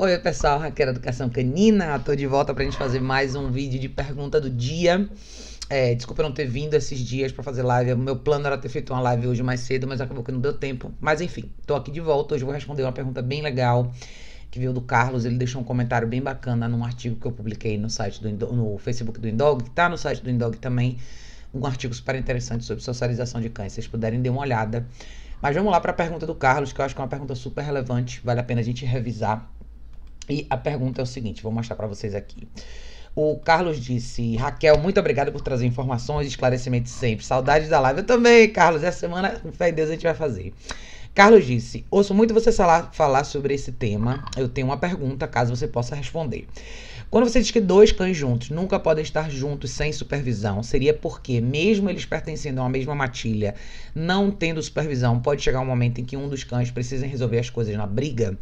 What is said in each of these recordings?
Oi, pessoal, Raquel Educação Canina. Tô de volta pra gente fazer mais um vídeo de pergunta do dia. É, desculpa não ter vindo esses dias para fazer live. Meu plano era ter feito uma live hoje mais cedo, mas acabou que não deu tempo. Mas enfim, tô aqui de volta. Hoje vou responder uma pergunta bem legal que veio do Carlos. Ele deixou um comentário bem bacana num artigo que eu publiquei no site do Indog, no Facebook do Indog, que tá no site do Indog também. Um artigo super interessante sobre socialização de cães. Se vocês puderem dar uma olhada. Mas vamos lá para a pergunta do Carlos, que eu acho que é uma pergunta super relevante, vale a pena a gente revisar e a pergunta é o seguinte, vou mostrar para vocês aqui. O Carlos disse: Raquel, muito obrigado por trazer informações, e esclarecimentos sempre. Saudades da live. Eu também, Carlos. Essa semana, fé em Deus, a gente vai fazer. Carlos disse: Ouço muito você falar sobre esse tema. Eu tenho uma pergunta, caso você possa responder. Quando você diz que dois cães juntos nunca podem estar juntos sem supervisão, seria porque, mesmo eles pertencendo a uma mesma matilha, não tendo supervisão, pode chegar um momento em que um dos cães precisa resolver as coisas na briga?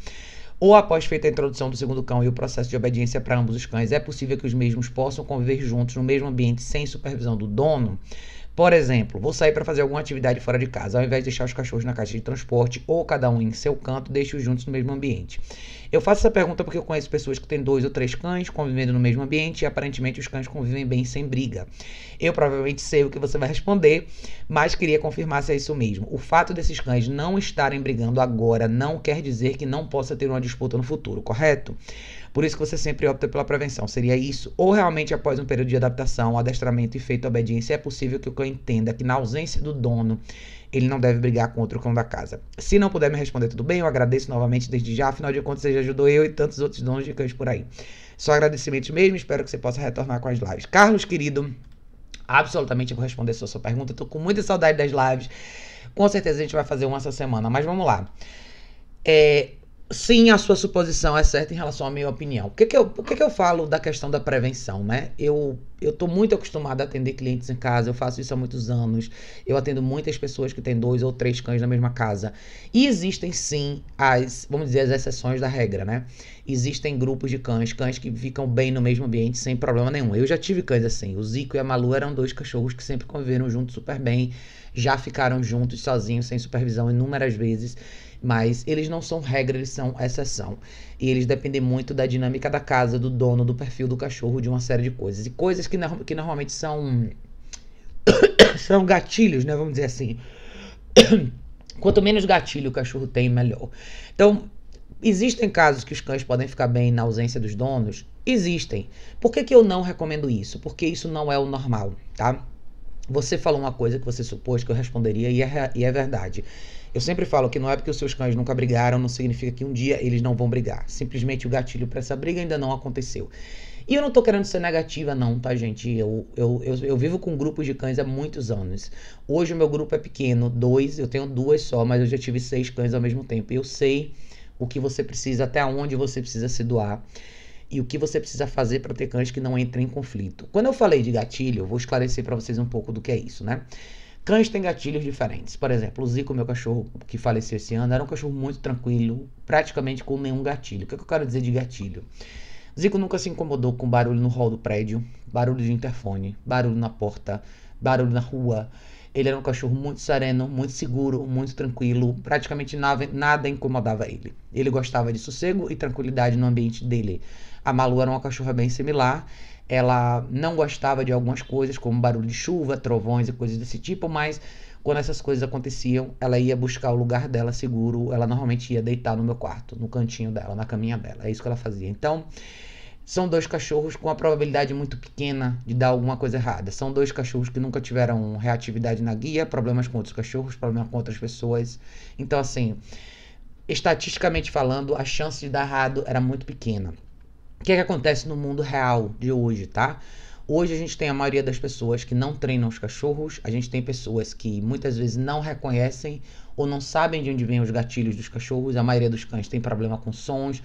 ou após feita a introdução do segundo cão e o processo de obediência para ambos os cães, é possível que os mesmos possam conviver juntos no mesmo ambiente sem supervisão do dono? Por exemplo, vou sair para fazer alguma atividade fora de casa, ao invés de deixar os cachorros na caixa de transporte ou cada um em seu canto, deixe-os juntos no mesmo ambiente. Eu faço essa pergunta porque eu conheço pessoas que têm dois ou três cães convivendo no mesmo ambiente e aparentemente os cães convivem bem sem briga. Eu provavelmente sei o que você vai responder, mas queria confirmar se é isso mesmo. O fato desses cães não estarem brigando agora não quer dizer que não possa ter uma disputa no futuro, correto? Por isso que você sempre opta pela prevenção. Seria isso? Ou realmente, após um período de adaptação, adestramento e feita obediência, é possível que o cão entenda que, na ausência do dono, ele não deve brigar com outro cão da casa. Se não puder me responder, tudo bem, eu agradeço novamente desde já, afinal de contas, você já ajudou eu e tantos outros donos de cães por aí. Só agradecimentos mesmo, espero que você possa retornar com as lives. Carlos, querido, absolutamente vou responder sua, sua pergunta, tô com muita saudade das lives. Com certeza a gente vai fazer uma essa semana, mas vamos lá. É, sim, a sua suposição é certa em relação à minha opinião. O que, que, eu, o que, que eu falo da questão da prevenção, né? Eu eu estou muito acostumada a atender clientes em casa, eu faço isso há muitos anos. Eu atendo muitas pessoas que têm dois ou três cães na mesma casa. E existem sim as, vamos dizer, as exceções da regra, né? Existem grupos de cães, cães que ficam bem no mesmo ambiente sem problema nenhum. Eu já tive cães assim. O Zico e a Malu eram dois cachorros que sempre conviveram juntos super bem, já ficaram juntos sozinhos, sem supervisão, inúmeras vezes mas eles não são regra, eles são exceção. E eles dependem muito da dinâmica da casa, do dono, do perfil do cachorro, de uma série de coisas. E coisas coisas que, que normalmente são são gatilhos, né? Vamos dizer assim. Quanto menos gatilho o cachorro tem, melhor. Então, existem casos que os cães podem ficar bem na ausência dos donos? Existem. Por que, que eu não recomendo isso? Porque isso não é o normal, tá? Você falou uma coisa que você supôs que eu responderia e é, e é verdade. Eu sempre falo que não é porque os seus cães nunca brigaram, não significa que um dia eles não vão brigar. Simplesmente o gatilho para essa briga ainda não aconteceu. E eu não tô querendo ser negativa, não, tá, gente? Eu, eu, eu, eu, vivo com grupos de cães há muitos anos. Hoje o meu grupo é pequeno, dois, eu tenho duas só, mas eu já tive seis cães ao mesmo tempo. Eu sei o que você precisa, até onde você precisa se doar e o que você precisa fazer para ter cães que não entrem em conflito. Quando eu falei de gatilho, eu vou esclarecer para vocês um pouco do que é isso, né? Cães têm gatilhos diferentes. Por exemplo, o Zico, meu cachorro que faleceu esse ano, era um cachorro muito tranquilo, praticamente com nenhum gatilho. O que, é que eu quero dizer de gatilho? Zico nunca se incomodou com barulho no hall do prédio, barulho de interfone, barulho na porta, barulho na rua. Ele era um cachorro muito sereno, muito seguro, muito tranquilo, praticamente nada, nada incomodava ele. Ele gostava de sossego e tranquilidade no ambiente dele. A Malu era uma cachorra bem similar. Ela não gostava de algumas coisas, como barulho de chuva, trovões e coisas desse tipo, mas quando essas coisas aconteciam, ela ia buscar o lugar dela seguro. Ela normalmente ia deitar no meu quarto, no cantinho dela, na caminha dela. É isso que ela fazia. Então, são dois cachorros com uma probabilidade muito pequena de dar alguma coisa errada. São dois cachorros que nunca tiveram reatividade na guia, problemas com outros cachorros, problemas com outras pessoas. Então, assim, estatisticamente falando, a chance de dar errado era muito pequena. O que, é que acontece no mundo real de hoje, tá? Hoje a gente tem a maioria das pessoas que não treinam os cachorros, a gente tem pessoas que muitas vezes não reconhecem ou não sabem de onde vêm os gatilhos dos cachorros, a maioria dos cães tem problema com sons,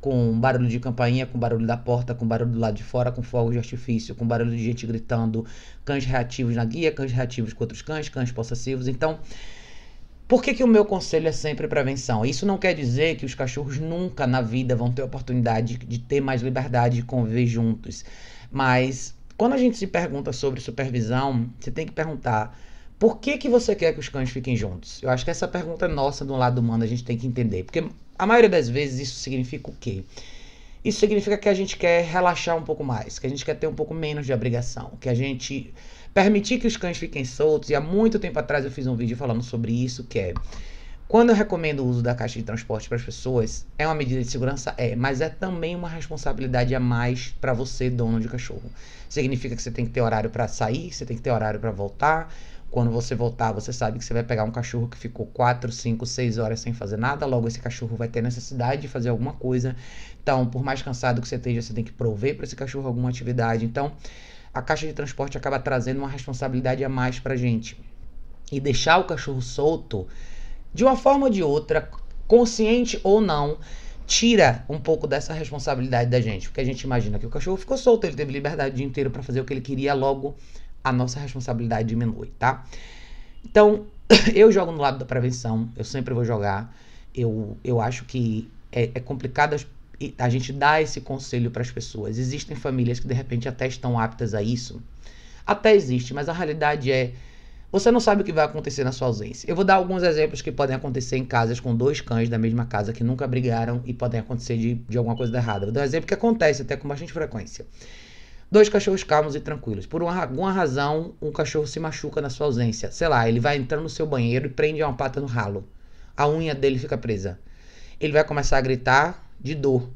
com barulho de campainha, com barulho da porta, com barulho do lado de fora, com fogo de artifício, com barulho de gente gritando, cães reativos na guia, cães reativos com outros cães, cães possessivos. Então, por que, que o meu conselho é sempre prevenção? Isso não quer dizer que os cachorros nunca na vida vão ter oportunidade de ter mais liberdade de conviver juntos. Mas quando a gente se pergunta sobre supervisão, você tem que perguntar por que, que você quer que os cães fiquem juntos? Eu acho que essa pergunta é nossa do lado humano a gente tem que entender. Porque a maioria das vezes isso significa o quê? Isso significa que a gente quer relaxar um pouco mais, que a gente quer ter um pouco menos de obrigação, que a gente Permitir que os cães fiquem soltos, e há muito tempo atrás eu fiz um vídeo falando sobre isso, que é quando eu recomendo o uso da caixa de transporte para as pessoas, é uma medida de segurança? É, mas é também uma responsabilidade a mais para você, dono de cachorro. Significa que você tem que ter horário para sair, você tem que ter horário para voltar. Quando você voltar, você sabe que você vai pegar um cachorro que ficou 4, 5, 6 horas sem fazer nada, logo esse cachorro vai ter necessidade de fazer alguma coisa. Então, por mais cansado que você esteja, você tem que prover para esse cachorro alguma atividade. Então, a caixa de transporte acaba trazendo uma responsabilidade a mais pra gente. E deixar o cachorro solto, de uma forma ou de outra, consciente ou não, tira um pouco dessa responsabilidade da gente, porque a gente imagina que o cachorro ficou solto, ele teve liberdade o dia inteiro para fazer o que ele queria, logo a nossa responsabilidade diminui, tá? Então, eu jogo no lado da prevenção, eu sempre vou jogar. Eu, eu acho que é, é complicado as, a gente dá esse conselho para as pessoas. Existem famílias que de repente até estão aptas a isso. Até existe, mas a realidade é você não sabe o que vai acontecer na sua ausência. Eu vou dar alguns exemplos que podem acontecer em casas com dois cães da mesma casa que nunca brigaram e podem acontecer de, de alguma coisa errada. Vou dar um exemplo que acontece até com bastante frequência. Dois cachorros calmos e tranquilos. Por uma, alguma razão, um cachorro se machuca na sua ausência. Sei lá, ele vai entrando no seu banheiro e prende uma pata no ralo. A unha dele fica presa. Ele vai começar a gritar, de dor.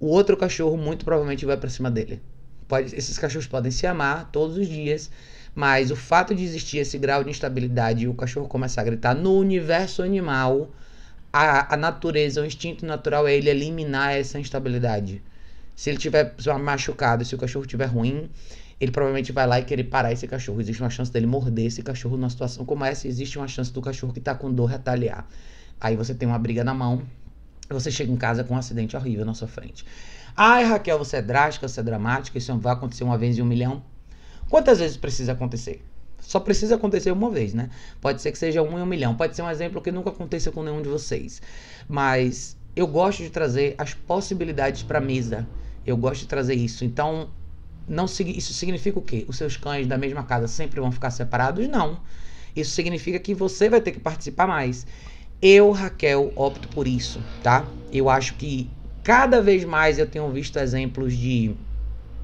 O outro cachorro muito provavelmente vai para cima dele. Pode, esses cachorros podem se amar todos os dias, mas o fato de existir esse grau de instabilidade e o cachorro começar a gritar no universo animal, a, a natureza, o instinto natural é ele eliminar essa instabilidade. Se ele tiver machucado, se o cachorro tiver ruim, ele provavelmente vai lá e querer parar esse cachorro. Existe uma chance dele morder esse cachorro numa situação como essa. Existe uma chance do cachorro que está com dor retaliar. Aí você tem uma briga na mão, você chega em casa com um acidente horrível na sua frente. Ai, Raquel, você é drástica, você é dramática, isso vai acontecer uma vez em um milhão. Quantas vezes precisa acontecer? Só precisa acontecer uma vez, né? Pode ser que seja um em um milhão. Pode ser um exemplo que nunca aconteça com nenhum de vocês. Mas eu gosto de trazer as possibilidades para a mesa. Eu gosto de trazer isso. Então, não isso significa o quê? Os seus cães da mesma casa sempre vão ficar separados? Não. Isso significa que você vai ter que participar mais. Eu, Raquel, opto por isso, tá? Eu acho que cada vez mais eu tenho visto exemplos de,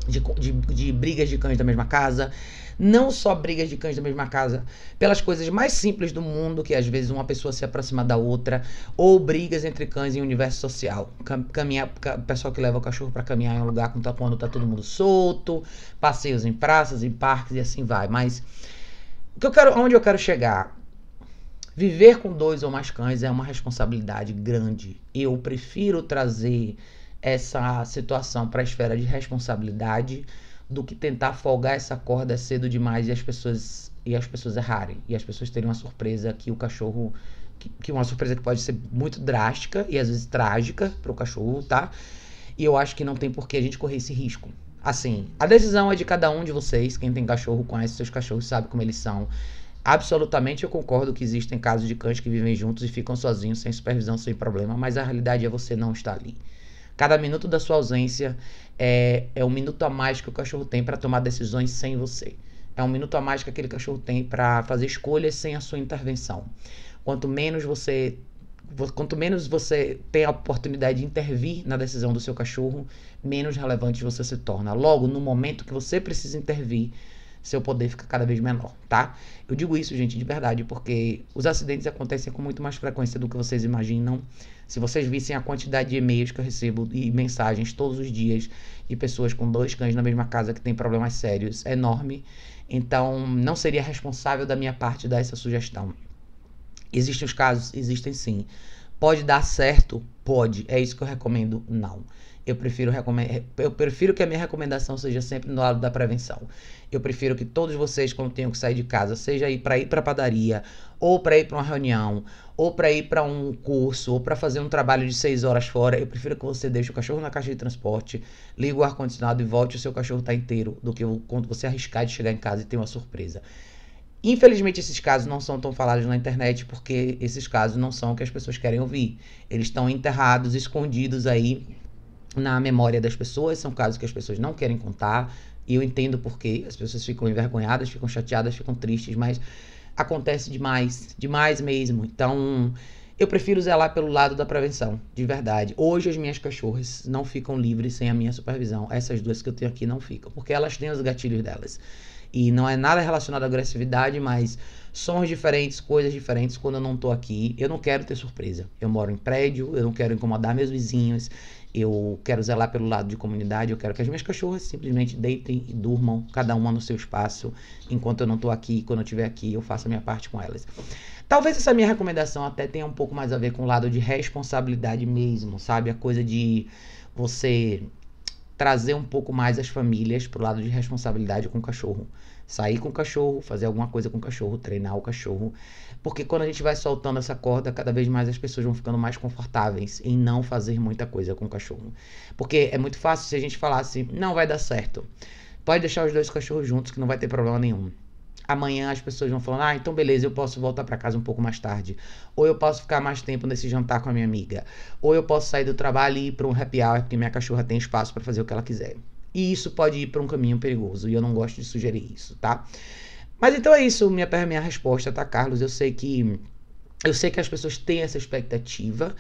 de, de, de brigas de cães da mesma casa, não só brigas de cães da mesma casa, pelas coisas mais simples do mundo, que às vezes uma pessoa se aproxima da outra, ou brigas entre cães em universo social. Caminhar, pessoal que leva o cachorro para caminhar em um lugar com, tá, quando tá todo mundo solto, passeios em praças, em parques e assim vai. Mas que eu quero, onde eu quero chegar? Viver com dois ou mais cães é uma responsabilidade grande. Eu prefiro trazer essa situação para a esfera de responsabilidade do que tentar folgar essa corda cedo demais e as pessoas e as pessoas errarem e as pessoas terem uma surpresa que o cachorro que, que uma surpresa que pode ser muito drástica e às vezes trágica para o cachorro, tá? E eu acho que não tem por que a gente correr esse risco. Assim, a decisão é de cada um de vocês. Quem tem cachorro conhece seus cachorros, sabe como eles são. Absolutamente eu concordo que existem casos de cães que vivem juntos e ficam sozinhos, sem supervisão, sem problema, mas a realidade é você não estar ali. Cada minuto da sua ausência é, é um minuto a mais que o cachorro tem para tomar decisões sem você. É um minuto a mais que aquele cachorro tem para fazer escolhas sem a sua intervenção. Quanto menos você quanto menos você tem a oportunidade de intervir na decisão do seu cachorro, menos relevante você se torna. Logo, no momento que você precisa intervir, seu poder fica cada vez menor, tá? Eu digo isso, gente, de verdade, porque os acidentes acontecem com muito mais frequência do que vocês imaginam. Se vocês vissem a quantidade de e-mails que eu recebo e mensagens todos os dias de pessoas com dois cães na mesma casa que têm problemas sérios, é enorme. Então, não seria responsável da minha parte dar essa sugestão. Existem os casos? Existem sim. Pode dar certo? Pode. É isso que eu recomendo? Não. Eu prefiro, eu prefiro que a minha recomendação seja sempre no lado da prevenção. Eu prefiro que todos vocês, quando tenham que sair de casa, seja ir para ir para padaria, ou para ir para uma reunião, ou para ir para um curso, ou para fazer um trabalho de seis horas fora, eu prefiro que você deixe o cachorro na caixa de transporte, ligue o ar-condicionado e volte, o seu cachorro está inteiro, do que quando você arriscar de chegar em casa e ter uma surpresa. Infelizmente, esses casos não são tão falados na internet, porque esses casos não são o que as pessoas querem ouvir. Eles estão enterrados, escondidos aí na memória das pessoas, são casos que as pessoas não querem contar, e eu entendo porque as pessoas ficam envergonhadas, ficam chateadas, ficam tristes, mas acontece demais, demais mesmo. Então, eu prefiro zelar pelo lado da prevenção, de verdade. Hoje as minhas cachorras não ficam livres sem a minha supervisão. Essas duas que eu tenho aqui não ficam, porque elas têm os gatilhos delas. E não é nada relacionado à agressividade, mas sons diferentes, coisas diferentes quando eu não tô aqui. Eu não quero ter surpresa. Eu moro em prédio, eu não quero incomodar meus vizinhos. Eu quero zelar pelo lado de comunidade, eu quero que as minhas cachorras simplesmente deitem e durmam, cada uma no seu espaço, enquanto eu não estou aqui, quando eu estiver aqui, eu faço a minha parte com elas. Talvez essa minha recomendação até tenha um pouco mais a ver com o lado de responsabilidade mesmo, sabe? A coisa de você trazer um pouco mais as famílias pro lado de responsabilidade com o cachorro. Sair com o cachorro, fazer alguma coisa com o cachorro, treinar o cachorro. Porque quando a gente vai soltando essa corda, cada vez mais as pessoas vão ficando mais confortáveis em não fazer muita coisa com o cachorro. Porque é muito fácil se a gente falar assim, não vai dar certo. Pode deixar os dois cachorros juntos que não vai ter problema nenhum amanhã as pessoas vão falar, ah, então beleza, eu posso voltar para casa um pouco mais tarde, ou eu posso ficar mais tempo nesse jantar com a minha amiga, ou eu posso sair do trabalho e ir para um happy hour porque minha cachorra tem espaço para fazer o que ela quiser. E isso pode ir para um caminho perigoso, e eu não gosto de sugerir isso, tá? Mas então é isso, minha, minha resposta, tá, Carlos? Eu sei que eu sei que as pessoas têm essa expectativa.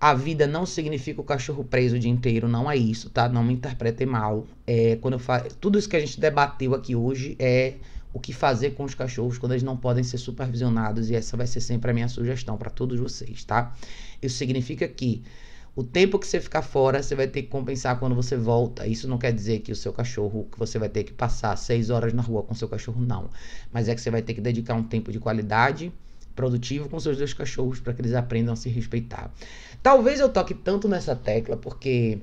A vida não significa o cachorro preso o dia inteiro, não é isso, tá? Não me interpretem mal. É, quando eu falo, tudo isso que a gente debateu aqui hoje é o que fazer com os cachorros quando eles não podem ser supervisionados, e essa vai ser sempre a minha sugestão para todos vocês, tá? Isso significa que o tempo que você ficar fora, você vai ter que compensar quando você volta. Isso não quer dizer que o seu cachorro, que você vai ter que passar seis horas na rua com seu cachorro, não. Mas é que você vai ter que dedicar um tempo de qualidade produtivo com seus dois cachorros para que eles aprendam a se respeitar. Talvez eu toque tanto nessa tecla porque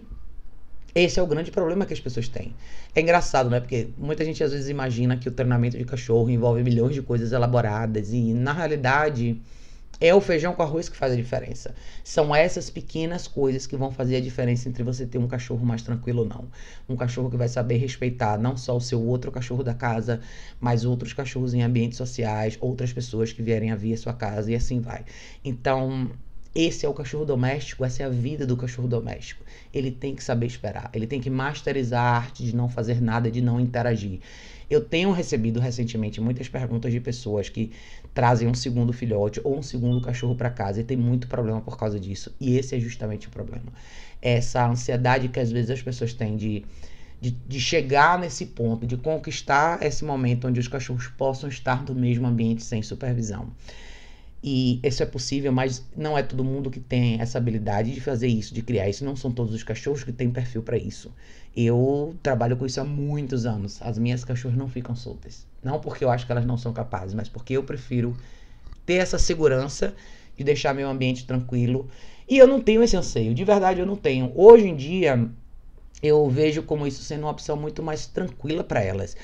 esse é o grande problema que as pessoas têm. É engraçado, né? Porque muita gente às vezes imagina que o treinamento de cachorro envolve milhões de coisas elaboradas e na realidade é o feijão com arroz que faz a diferença. São essas pequenas coisas que vão fazer a diferença entre você ter um cachorro mais tranquilo ou não. Um cachorro que vai saber respeitar não só o seu outro cachorro da casa, mas outros cachorros em ambientes sociais, outras pessoas que vierem a vir a sua casa e assim vai. Então, esse é o cachorro doméstico, essa é a vida do cachorro doméstico. Ele tem que saber esperar, ele tem que masterizar a arte de não fazer nada, de não interagir. Eu tenho recebido recentemente muitas perguntas de pessoas que trazem um segundo filhote ou um segundo cachorro para casa e tem muito problema por causa disso. E esse é justamente o problema. Essa ansiedade que às vezes as pessoas têm de de, de, chegar nesse ponto, de conquistar esse momento onde os cachorros possam estar no mesmo ambiente sem supervisão. E isso é possível, mas não é todo mundo que tem essa habilidade de fazer isso, de criar isso. Não são todos os cachorros que têm perfil para isso. Eu trabalho com isso há muitos anos. As minhas cachorras não ficam soltas. Não porque eu acho que elas não são capazes, mas porque eu prefiro ter essa segurança de deixar meu ambiente tranquilo. E eu não tenho esse anseio, de verdade eu não tenho. Hoje em dia, eu vejo como isso sendo uma opção muito mais tranquila para elas.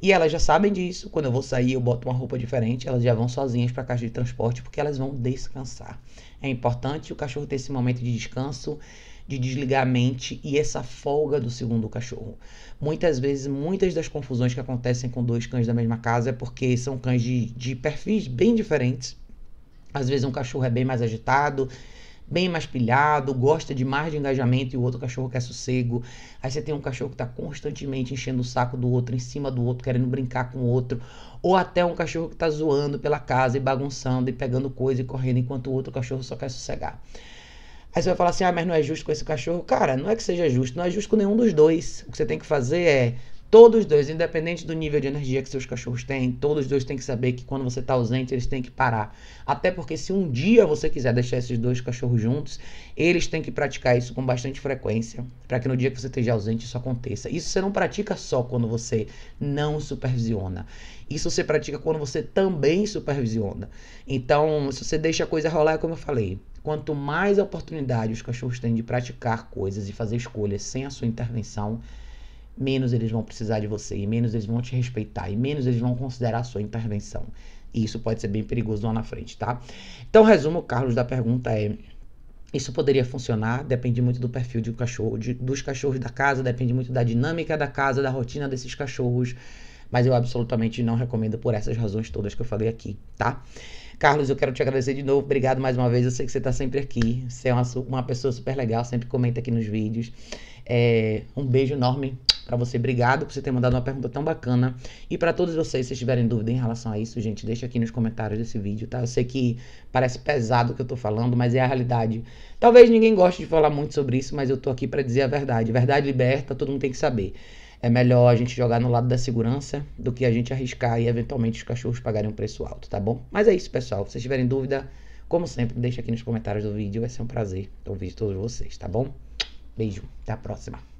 E elas já sabem disso. Quando eu vou sair, eu boto uma roupa diferente. Elas já vão sozinhas para a caixa de transporte porque elas vão descansar. É importante o cachorro ter esse momento de descanso, de desligar a mente e essa folga do segundo cachorro. Muitas vezes, muitas das confusões que acontecem com dois cães da mesma casa é porque são cães de, de perfis bem diferentes. Às vezes, um cachorro é bem mais agitado bem mais pilhado, gosta de mais de engajamento e o outro cachorro quer sossego. Aí você tem um cachorro que está constantemente enchendo o saco do outro, em cima do outro, querendo brincar com o outro. Ou até um cachorro que está zoando pela casa e bagunçando e pegando coisa e correndo, enquanto o outro cachorro só quer sossegar. Aí você vai falar assim: ah, mas não é justo com esse cachorro. Cara, não é que seja justo, não é justo com nenhum dos dois. O que você tem que fazer é Todos dois, independente do nível de energia que seus cachorros têm, todos dois têm que saber que quando você está ausente, eles têm que parar. Até porque se um dia você quiser deixar esses dois cachorros juntos, eles têm que praticar isso com bastante frequência, para que no dia que você esteja ausente isso aconteça. Isso você não pratica só quando você não supervisiona. Isso você pratica quando você também supervisiona. Então, se você deixa a coisa rolar, é como eu falei, quanto mais oportunidade os cachorros têm de praticar coisas e fazer escolhas sem a sua intervenção, menos eles vão precisar de você, e menos eles vão te respeitar, e menos eles vão considerar a sua intervenção. E isso pode ser bem perigoso lá na frente, tá? Então, resumo, Carlos, da pergunta é. Isso poderia funcionar, depende muito do perfil de cachorro, de, dos cachorros da casa, depende muito da dinâmica da casa, da rotina desses cachorros, mas eu absolutamente não recomendo por essas razões todas que eu falei aqui, tá? Carlos, eu quero te agradecer de novo. Obrigado mais uma vez. Eu sei que você está sempre aqui. Você é uma, uma, pessoa super legal, sempre comenta aqui nos vídeos. É, um beijo enorme para você. Obrigado por você ter mandado uma pergunta tão bacana. E para todos vocês, se vocês tiverem dúvida em relação a isso, gente, deixa aqui nos comentários desse vídeo, tá? Eu sei que parece pesado o que eu tô falando, mas é a realidade. Talvez ninguém goste de falar muito sobre isso, mas eu tô aqui para dizer a verdade. Verdade liberta, todo mundo tem que saber é melhor a gente jogar no lado da segurança do que a gente arriscar e eventualmente os cachorros pagarem um preço alto, tá bom? Mas é isso, pessoal. Se vocês tiverem dúvida, como sempre, deixa aqui nos comentários do vídeo. Vai ser um prazer ouvir todos vocês, tá bom? Beijo, até a próxima.